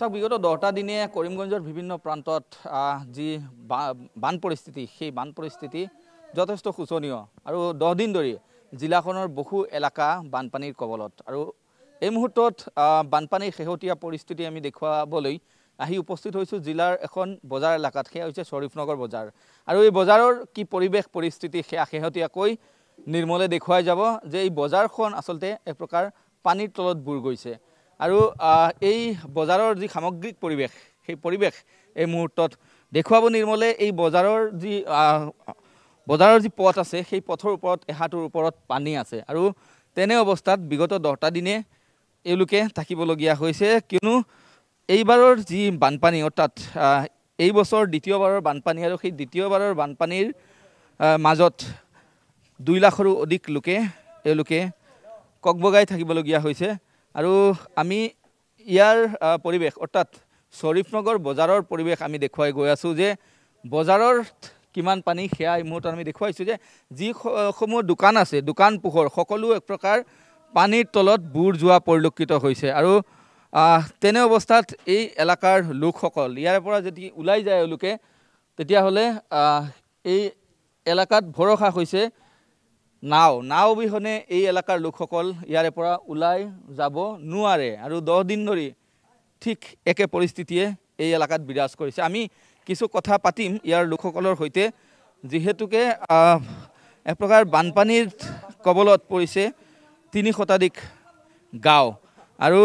চাওক বিগত দহটা দিনে কৰিমগঞ্জৰ বিভিন্ন প্ৰান্তত যি বান পৰিস্থিতি সেই বান পৰিস্থিতি যথেষ্ট শোচনীয় আৰু দশ দিন ধৰে জিলাখনেৰ বহু এলেকা বানপানীৰ কবলত আৰু এই মুহূৰ্তত বানপানীৰ শেহতীয়া পৰিস্থিতি আমি দেখুৱাবলৈ আহি উপস্থিত হৈছোঁ জিলাৰ এখন বজাৰ এলেকাত সেয়া হয়েছে শৰীফনগৰ বজাৰ আৰু এই বজাৰৰ কি পৰিৱেশ পৰিস্থিতি সেয়া শেহতীয়াকৈ নিৰ্মলে দেখুৱাই যাব যে এই বজাৰখন আচলতে এক প্ৰকাৰ পানীৰ তলত বুৰ গৈছে আৰু এই বজাৰৰ যি সামগ্ৰিক পৰিৱেশ সেই পৰিৱেশ এই মুহূৰ্তত দেখুৱাব নিৰ্মলে এই বজাৰৰ যি বজাৰৰ যি পথ আছে সেই পথৰ ওপৰত এহাটোৰ ওপৰত পানী আছে আৰু তেনে অৱস্থাত বিগত দহটা দিনে এওঁলোকে থাকিবলগীয়া হৈছে কিয়নো এইবাৰৰ যি বানপানী অৰ্থাৎ এই বছৰ দ্বিতীয়বাৰৰ বানপানী আৰু সেই দ্বিতীয়বাৰৰ বানপানীৰ মাজত দুই লাখৰো অধিক লোকে এওঁলোকে কক বগাই থাকিবলগীয়া হৈছে আৰু আমি ইয়াৰ পৰিৱেশ অৰ্থাৎ শৰীফনগৰ বজাৰৰ পৰিৱেশ আমি দেখুৱাই গৈ আছোঁ যে বজাৰৰ কিমান পানী সেয়া এই মুহূৰ্তত আমি দেখুৱাইছোঁ যে যিসমূহ দোকান আছে দোকান পোহৰ সকলো এক প্ৰকাৰ পানীৰ তলত বুৰ যোৱা পৰিলক্ষিত হৈছে আৰু তেনে অৱস্থাত এই এলেকাৰ লোকসকল ইয়াৰ পৰা যদি ওলাই যায় এওঁলোকে তেতিয়াহ'লে এই এলেকাত ভৰসা হৈছে নাও নাও অবিহনে এই এলেকাৰ লোকসকল ইয়াৰে পৰা ওলাই যাব নোৱাৰে আৰু দহ দিন ধৰি ঠিক একে পৰিস্থিতিয়ে এই এলেকাত বিৰাজ কৰিছে আমি কিছু কথা পাতিম ইয়াৰ লোকসকলৰ সৈতে যিহেতুকে এক প্ৰকাৰ বানপানীৰ কবলত পৰিছে তিনি শতাধিক গাঁও আৰু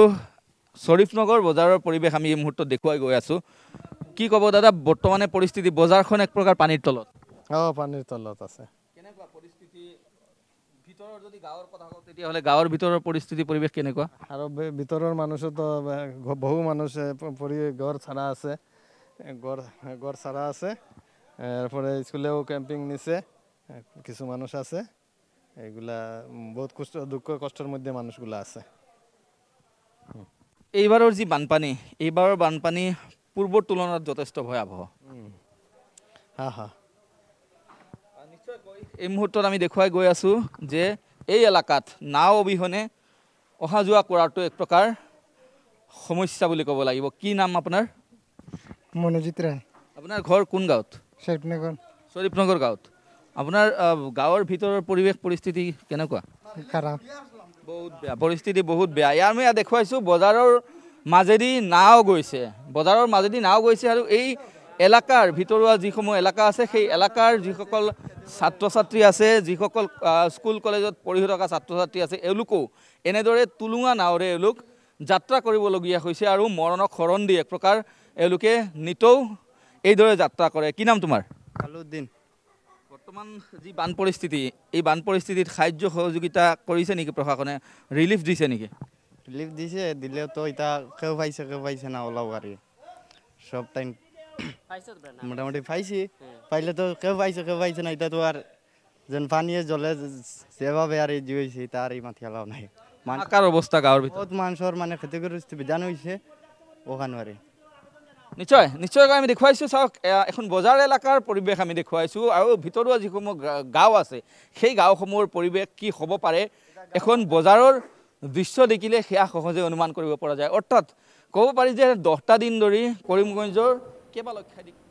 শ্বৰীফনগৰ বজাৰৰ পৰিৱেশ আমি এই মুহূৰ্তত দেখুৱাই গৈ আছোঁ কি ক'ব দাদা বৰ্তমানে পৰিস্থিতি বজাৰখন এক প্ৰকাৰ পানীৰ তলত অঁ পানীৰ তলত আছে কেনেকুৱা পৰিস্থিতি ভিতৰৰ যদি গাঁৱৰ কথা কওঁ তেতিয়াহ'লে গাঁৱৰ ভিতৰৰ পৰিস্থিতি পৰিৱেশ কেনেকুৱা আৰু ভিতৰৰ মানুহতো বহু মানুহে পৰি গড় ছাড়া আছে গড় গড় ছাড়া আছে ইয়াৰপৰা স্কুলেও কেম্পিং নিছে কিছু মানুহ আছে এইগুলা বহুত কষ্ট দুখ কষ্টৰ মধ্যে মানুহগুলা আছে এইবাৰৰ যি বানপানী এইবাৰৰ বানপানী পূৰ্বৰ তুলনাত যথেষ্ট ভয়াৱহ হা হা এই মুহূৰ্তত আমি দেখুৱাই গৈ আছো যে এই এলেকাত নাও অবিহনে অহা যোৱা কৰাটো এক প্ৰকাৰ সমস্যা বুলি ক'ব লাগিব কি নাম আপোনাৰ মনোজিৎ ৰায় আপোনাৰ ঘৰ কোন গাঁৱত শৰীফনগৰ শৰীফনগৰ গাঁৱত আপোনাৰ গাঁৱৰ ভিতৰৰ পৰিৱেশ পৰিস্থিতি কেনেকুৱা খাৰা বহুত বেয়া পৰিস্থিতি বহুত বেয়া ইয়াৰ আমি দেখুৱাইছোঁ বজাৰৰ মাজেদি নাও গৈছে বজাৰৰ মাজেদি নাও গৈছে আৰু এই এলাকাৰ ভিতৰুৱা যিসমূহ এলেকা আছে সেই এলেকাৰ যিসকল ছাত্ৰ ছাত্ৰী আছে যিসকল স্কুল কলেজত পঢ়ি থকা ছাত্ৰ ছাত্ৰী আছে এওঁলোকো এনেদৰে টুলুঙা নাৱৰে এওঁলোক যাত্ৰা কৰিবলগীয়া হৈছে আৰু মৰণক শৰণ দি এক প্ৰকাৰ এওঁলোকে নিতৌ এইদৰে যাত্ৰা কৰে কি নাম তোমাৰ আলুদ্দিন বৰ্তমান যি বান পৰিস্থিতি এই বান পৰিস্থিতিত সাহায্য সহযোগিতা কৰিছে নেকি প্ৰশাসনে ৰিলিফ দিছে নেকি ৰিলিফ দিছে দিলেওতো এতিয়া কেও পাইছে কেও পাইছে না ওলাও গাড়ী চব টাইম মোটামুটি পাইছি পাইলে তো কেউ পাইছে কেউ পাইছে না এটা তো আর যেন পানিয়ে জলে সেভাবে আর ইজি হয়েছে তার এই মাথি আলাও নাই কার অবস্থা গাঁর ভিতর বহুত মানুষের মানে ক্ষতিগ্রস্ত বিধান হয়েছে ওখানে নিশ্চয় নিশ্চয়কৈ আমি দেখুৱাইছোঁ চাওক এখন বজাৰ এলেকাৰ পৰিৱেশ আমি দেখুৱাইছোঁ আৰু ভিতৰুৱা যিসমূহ গাঁও আছে সেই গাঁওসমূহৰ পৰিৱেশ কি হ'ব পাৰে এখন বজাৰৰ দৃশ্য দেখিলে সেয়া সহজে অনুমান কৰিব পৰা যায় অৰ্থাৎ ক'ব পাৰি যে দহটা দিন ধৰি কৰিমগঞ্জৰ que balok